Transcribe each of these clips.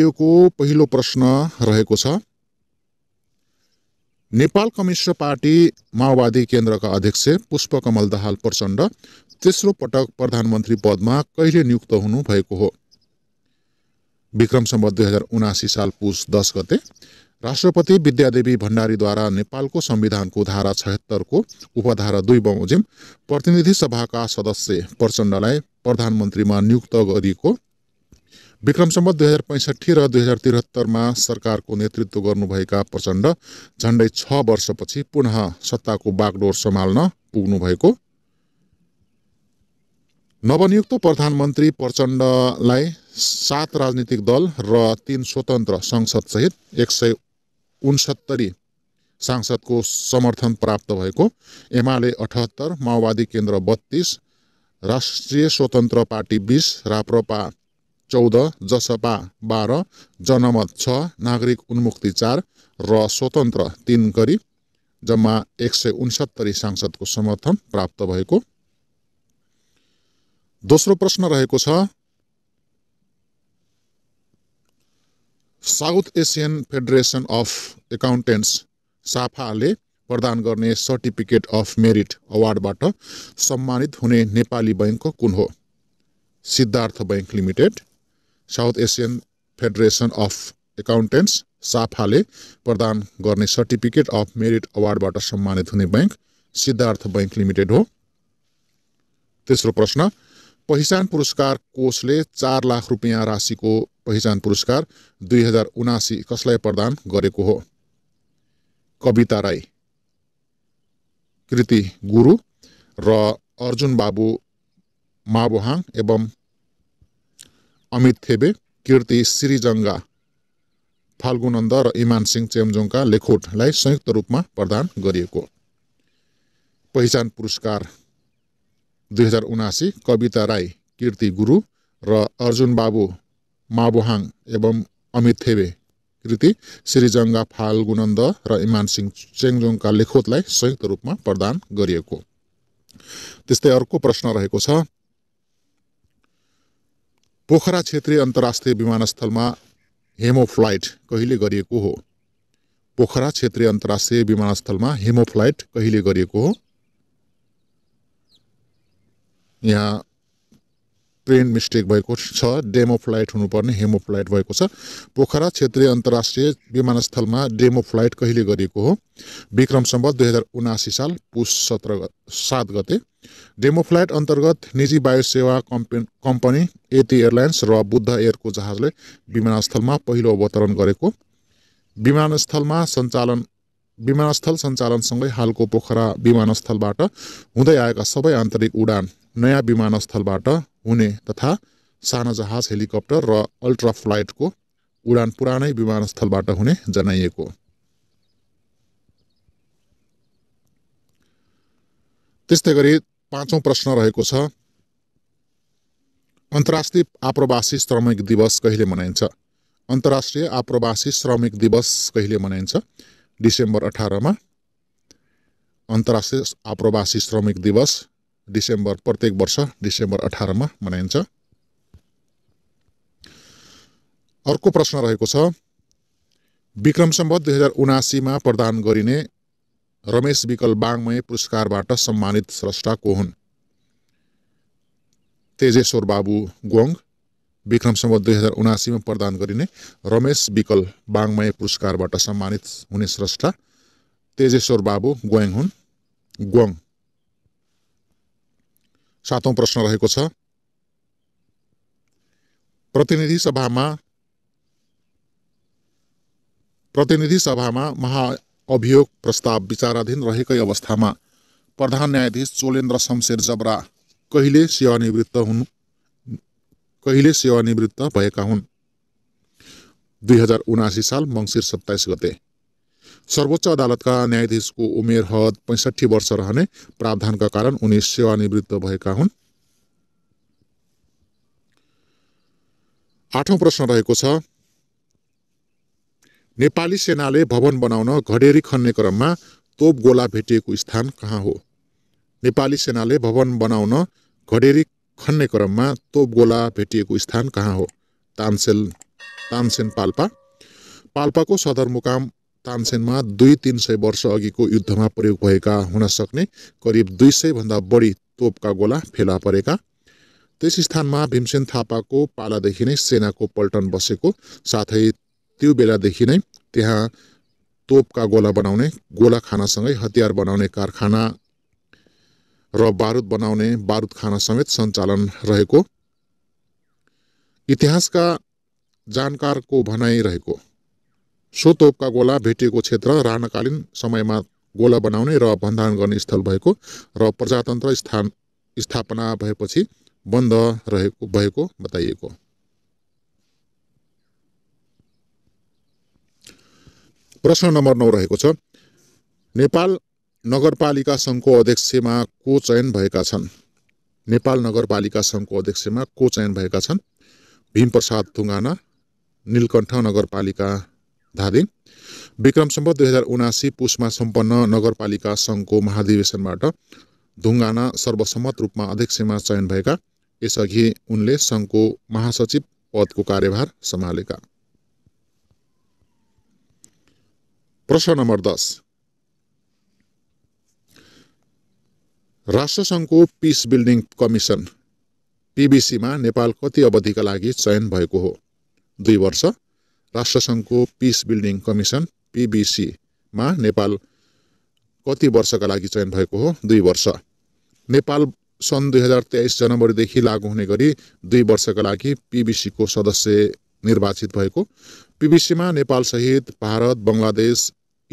रेडियोको पहिलो प्रश्न रहेको छ नेपाल कम्युनिस्ट पार्टी माओवादी केन्द्रका अध्यक्ष पुष्पकमल दाहाल प्रचण्ड तेस्रो पटक प्रधानमन्त्री पदमा कहिले नियुक्त हुनुभएको हो विक्रम सम्बत दुई हजार उनासी साल पुष दस गते राष्ट्रपति विद्यादेवी भण्डारीद्वारा नेपालको संविधानको धारा छयत्तरको उपधारा दुई बमोजिम प्रतिनिधि सभाका सदस्य प्रचण्डलाई प्रधानमन्त्रीमा नियुक्त गरिएको विक्रमसम्म दुई हजार पैँसठी र दुई हजार त्रिहत्तरमा सरकारको नेतृत्व गर्नुभएका प्रचण्ड झन्डै छ वर्षपछि पुनः सत्ताको बागडोर सम्हाल्न पुग्नुभएको नवनियुक्त प्रधानमन्त्री प्रचण्डलाई सात राजनीतिक दल र तीन स्वतन्त्र संसदसहित एक सय उन्सत्तरी सांसदको समर्थन प्राप्त भएको एमाले अठहत्तर माओवादी केन्द्र बत्तिस राष्ट्रिय स्वतन्त्र पार्टी बिस राप्रपा चौध जसपा बाह्र जनमत छ नागरिक उन्मुक्ति चार र स्वतन्त्र तिन गरी जम्मा एक सय उन्सत्तरी सांसदको समर्थन प्राप्त भएको दोस्रो प्रश्न रहेको छ South Asian Federation of Accountants साफाले प्रदान गर्ने सर्टिफिकेट अफ मेरिट अवार्डबाट सम्मानित हुने नेपाली बैङ्क कुन हो Siddhartha bank limited South Asian Federation of Accountants साफाले प्रदान गर्ने सर्टिफिकेट अफ मेरिट अवार्डबाट सम्मानित हुने ब्याङ्क सिद्धार्थ बैङ्क लिमिटेड हो तेस्रो प्रश्न पहिचान पुरस्कार कोषले चार लाख रुपियाँ राशिको पहिचान पुरस्कार दुई हजार उनासी कसलाई प्रदान गरेको हो कविता राई कृति गुरु र अर्जुन बाबु माबोहाङ एवं अमित थेबे किर्ति सिरिजङ्गा फाल्गुनन्द र इमान सिंह चेम्जोङका लेखोटलाई संयुक्त रूपमा प्रदान गरिएको पहिचान पुरस्कार दुई हजार उनासी कविता राई कीर्ति गुरु र अर्जुन बाबु माबोहाङ एवं अमित थेबे कृति श्रीजङ्गा फाल्गुनन्द र इमान सिंह चेङजोङका लेखोतलाई संयुक्त रूपमा प्रदान गरिएको त्यस्तै अर्को प्रश्न रहेको छ पोखरा क्षेत्रीय अन्तर्राष्ट्रिय विमानस्थलमा हेमोफ्लाइट कहिले गरिएको हो पोखरा क्षेत्रीय अन्तर्राष्ट्रिय विमानस्थलमा हेमोफ्लाइट कहिले गरिएको हो यहाँ ट्रेन मिस्टेक भएको छ डेमो फ्लाइट हुनुपर्ने हेमो फ्लाइट भएको छ पोखरा क्षेत्रीय अन्तर्राष्ट्रिय विमानस्थलमा डेमो फ्लाइट कहिले गरिएको हो विक्रम सम्बत दुई हजार उनासी साल पुस सत्र सात गते डेमो फ्लाइट अन्तर्गत निजी वायुसेवा कम्पे कम्पनी एटी एयरलाइन्स र बुद्ध एयरको जहाजले विमानस्थलमा पहिलो अवतरण गरेको विमानस्थलमा सञ्चालन विमानस्थल सञ्चालनसँगै हालको पोखरा विमानस्थलबाट हुँदै आएका सबै आन्तरिक उडान नयाँ विमानस्थलबाट हुने तथा साना जहाज हेलिकप्टर र अल्ट्रा फ्लाइटको उडान पुरानै विमानस्थलबाट हुने जनाइएको त्यस्तै गरी पाँचौँ प्रश्न रहेको छ अन्तर्राष्ट्रिय आप्रवासी श्रमिक दिवस कहिले मनाइन्छ अन्तर्राष्ट्रिय आप्रवासी श्रमिक दिवस कहिले मनाइन्छ डिसेम्बर अठारमा अन्तर्राष्ट्रिय आप्रवासी श्रमिक दिवस डिसेम्बर प्रत्येक वर्ष डिसेम्बर अठारमा मनाइन्छ अर्को प्रश्न रहेको छ विक्रम सम्बत दुई हजार उनासीमा प्रदान गरिने रमेश विकल बाङ्मय पुरस्कारबाट सम्मानित स्रष्टा को हुन् तेजेश्वर बाबु गोङ विक्रम सम्बत दुई हजार उनासीमा प्रदान गरिने रमेश विकल बाङ्मय पुरस्कारबाट सम्मानित हुने स्रष्टा तेजेश्वर बाबु गोयङ हुन् गोङ सातौँ प्रश्न रहेको छ प्रतिनिधि सभामा प्रतिनिधि सभामा महाअभियोग प्रस्ताव विचाराधीन रहेकै अवस्थामा प्रधान न्यायाधीश चोलेन्द्र शमशेर जबरा कहिले सेवानिवृत्त हुन् कहिले सेवानिवृत्त भएका हुन् दुई हजार उनासी साल मङ्सिर सत्ताइस गते सर्वोच्च अदालतका न्यायाधीशको उमेर हद पैँसठी वर्ष रहने प्रावधानका कारण उनी सेवानिवृत्त भएका हुन् आठौँ प्रश्न रहेको छ नेपाली सेनाले भवन बनाउन घडेरी खन्ने क्रममा तोप गोला भेटिएको स्थान कहाँ हो नेपाली सेनाले भवन बनाउन घडेरी खन्ने क्रममा तोप गोला भेटिएको स्थान कहाँ हो तानसेल तानसेन पाल्पा पाल्पाको सदरमुकाम तानसेनमा दुई तिन सय वर्ष अघिको युद्धमा प्रयोग भएका हुन सक्ने करिब दुई सयभन्दा बढी तोपका गोला फेला परेका त्यस स्थानमा भीमसेन थापाको पालादेखि नै सेनाको पल्टन बसेको साथै त्यो बेलादेखि नै त्यहाँ तोपका गोला बनाउने गोला खानासँगै हतियार बनाउने कारखाना र बारुद बनाउने बारुद खाना समेत सञ्चालन रहेको इतिहासका जानकारको भनाइ रहेको सो तोपका गोला भेटिएको क्षेत्र राणाकालीन समयमा गोला बनाउने र भण्डारण गर्ने स्थल भएको र प्रजातन्त्र स्थान स्थापना भएपछि बन्द रहेको भएको बताइएको प्रश्न नम्बर नौ रहेको छ नेपाल नगरपालिका सङ्घको अध्यक्षमा को चयन भएका छन् नेपाल नगरपालिका सङ्घको अध्यक्षमा को चयन भएका छन् भीमप्रसाद थुङ्गाना नीलकण्ठ नगरपालिका धादिङ विक्रम सम्बत दुई हजार उनासी पुसमा सम्पन्न नगरपालिका सङ्घको महाधिवेशनबाट ढुङ्गाना सर्वसम्मत रूपमा अध्यक्षमा चयन भएका यसअघि उनले सङ्घको महासचिव पदको कार्यभार सम्हालेका प्रश्न नम्बर दस राष्ट्रसङ्घको पिस बिल्डिङ कमिसन पिबिसीमा नेपाल कति अवधिका लागि चयन भएको हो दुई वर्ष राष्ट्रसङ्घको पिस बिल्डिङ कमिसन पिबिसीमा नेपाल कति वर्षका लागि चयन भएको हो दुई वर्ष नेपाल सन् दुई हजार तेइस जनवरीदेखि लागू हुने गरी दुई वर्षका लागि पिबिसीको सदस्य निर्वाचित भएको पिबिसीमा नेपालसहित भारत बङ्गलादेश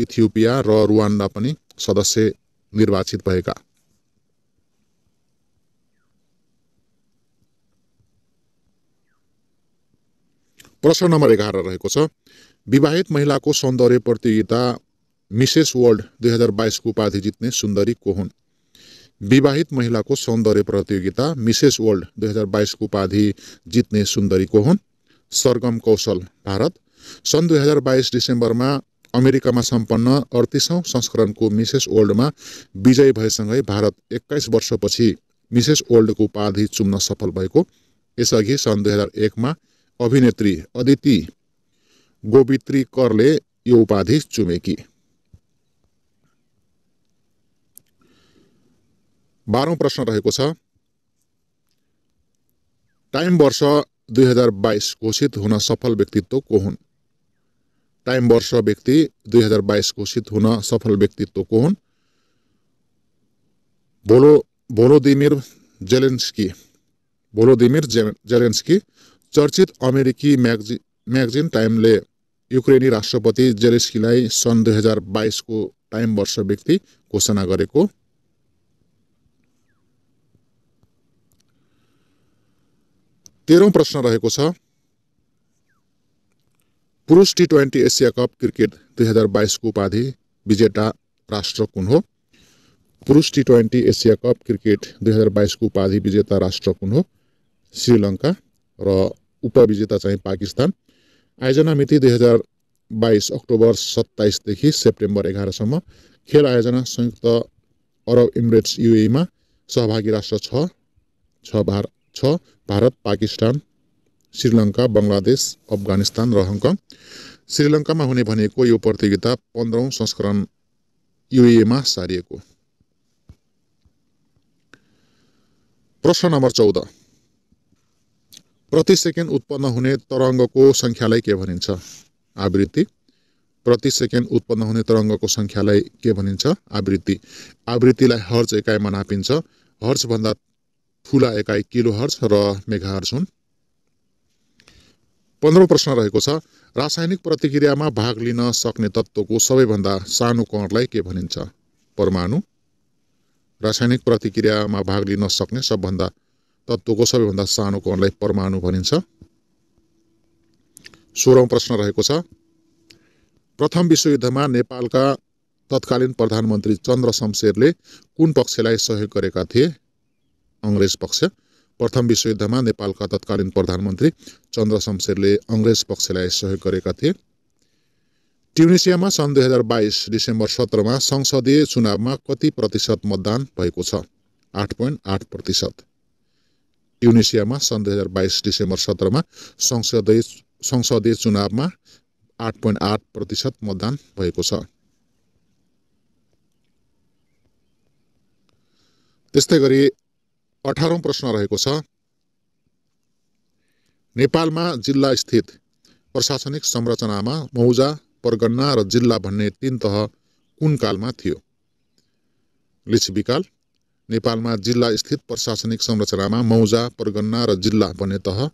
इथियोपिया र रुवान्डा पनि सदस्य निर्वाचित भएका प्रश्न नम्बर एघार रहेको छ विवाहित महिलाको सौन्दर्य प्रतियोगिता मिसेस वर्ल्ड दुई हजार बाइसको उपाधि जित्ने सुन्दरी को हुन् विवाहित महिलाको सौन्दर्य प्रतियोगिता मिसेस वर्ल्ड दुई हजार बाइसको उपाधि जित्ने सुन्दरी को हुन् सरगम कौशल भारत सन् दुई हजार बाइस डिसेम्बरमा अमेरिकामा सम्पन्न अडतिसौँ संस्करणको मिसेस वर्ल्डमा विजय भएसँगै भारत एक्काइस वर्षपछि मिसेस वर्ल्डको उपाधि चुम्न सफल भएको यसअघि सन् दुई हजार एकमा अभिनेत्री अदिति गोवित्री करले यो उपाधि चुमेकी बाह्रौँ प्रश्न रहेको छ टाइम वर्ष दुई हजार बाइस घोषित हुन सफल व्यक्तित्व को हुन् टाइम वर्ष व्यक्ति दुई हजार बाइस घोषित हुन सफल व्यक्तित्व को हुन् भोलो भोलोदिमिर जेलेन्स्की भोलोदिमिर जे जेलेन्स्की चर्चित अमेरिकी म्यागजिन म्यागजिन टाइमले युक्रेनी राष्ट्रपति जेलेस्कीलाई सन् दुई हजार बाइसको टाइम वर्ष व्यक्ति घोषणा गरेको तेह्रौँ प्रश्न रहेको छ पुरुष T twenty Asia cup cricket दुई हजार बाइसको उपाधि विजेता राष्ट्र कुन हो पुरुष T twenty Asia cup cricket दुई हजार बाइसको उपाधि विजेता राष्ट्र कुन हो श्रीलङ्का र उपविजेता चाहिँ पाकिस्तान आयोजना मिति दुई हजार बाइस अक्टोबर सत्ताइसदेखि सेप्टेम्बर एघारसम्म खेल आयोजना संयुक्त अरब इमिरेट्स युएमा सहभागी राष्ट्र छ छ भार छ भारत पाकिस्तान श्रीलङ्का बङ्गलादेश अफगानिस्तान र हङकङ श्रीलङ्कामा हुने भनेको यो प्रतियोगिता पन्ध्रौँ संस्करण युएमा सारिएको प्रश्न नम्बर चौध प्रति सेकेन्ड उत्पन्न हुने तरङ्गको सङ्ख्यालाई के भनिन्छ आवृत्ति प्रति सेकेन्ड उत्पन्न हुने तरङ्गको सङ्ख्यालाई के भनिन्छ आवृत्ति आवृत्तिलाई हर्च एकाइमा नापिन्छ हर्चभन्दा ठुला एकाइ किलो हर्च र मेगा हर्च हुन् पन्ध्रौँ प्रश्न रहेको छ रासायनिक प्रतिक्रियामा भाग लिन सक्ने तत्त्वको सबैभन्दा सानो कणलाई के भनिन्छ परमाणु रासायनिक प्रतिक्रियामा भाग लिन सक्ने सबभन्दा तत्त्वको सबैभन्दा सानो कोणलाई परमाणु भनिन्छ सोह्रौँ प्रश्न रहेको छ प्रथम विश्वयुद्धमा नेपालका तत्कालीन प्रधानमन्त्री चन्द्र शमशेरले कुन पक्षलाई सहयोग गरेका थिए अङ्ग्रेज पक्ष प्रथम विश्वयुद्धमा नेपालका तत्कालीन प्रधानमन्त्री चन्द्र शमशेरले अङ्ग्रेज पक्षलाई सहयोग गरेका थिए ट्युनिसियामा सन् दुई हजार बाइस डिसेम्बर सत्रमा संसदीय चुनावमा कति प्रतिशत मतदान भएको छ आठ पोइन्ट आठ प्रतिशत ट्युनिसियामा सन् दुई हजार बाइस डिसेम्बर सत्रमा संसदीय संसदीय चुनावमा आठ पोइन्ट आठ प्रतिशत मतदान भएको छ त्यस्तै गरी अठारौँ प्रश्न रहेको छ नेपालमा जिल्ला स्थित प्रशासनिक संरचनामा मौजा परगन्ना र जिल्ला भन्ने तिन तह कुन कालमा थियो लिच्छविकाल नेपालमा जिल्ला स्थित प्रशासनिक संरचनामा मौजा परगन्ना र जिल्ला भन्ने तह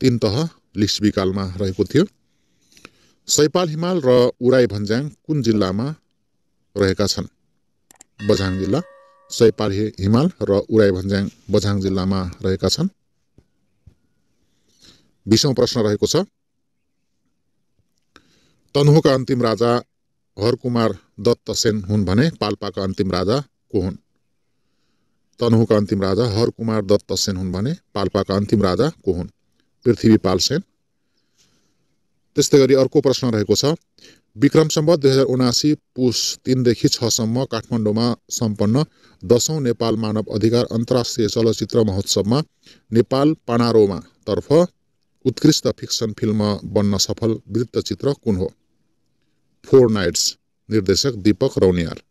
तिन तह लिस्बिकालमा रहेको थियो सैपाल हिमाल र उराई भन्ज्याङ कुन जिल्लामा रहेका छन् बझाङ जिल्ला सैपाल हिमाल र उराई भन्ज्याङ बझाङ जिल्लामा रहेका छन् बिसौँ प्रश्न रहेको छ तनहुका अन्तिम राजा हरकुमार दत्त सेन हुन् भने पाल्पाका अन्तिम राजा को हुन् तनहुका अन्तिम राजा हरकुमार कुमार दत्त सेन हुन् भने पाल्पाका अन्तिम राजा को हुन् पृथ्वी सेन त्यस्तै गरी अर्को प्रश्न रहेको छ विक्रम सम्बत दुई हजार उनासी पुस तिनदेखि छसम्म काठमाडौँमा सम्पन्न दसौँ नेपाल मानव अधिकार अन्तर्राष्ट्रिय चलचित्र महोत्सवमा नेपाल पानारोमा तर्फ उत्कृष्ट फिक्सन फिल्म बन्न सफल वृत्तचित्र कुन हो फोर नाइट्स निर्देशक दीपक रौनियार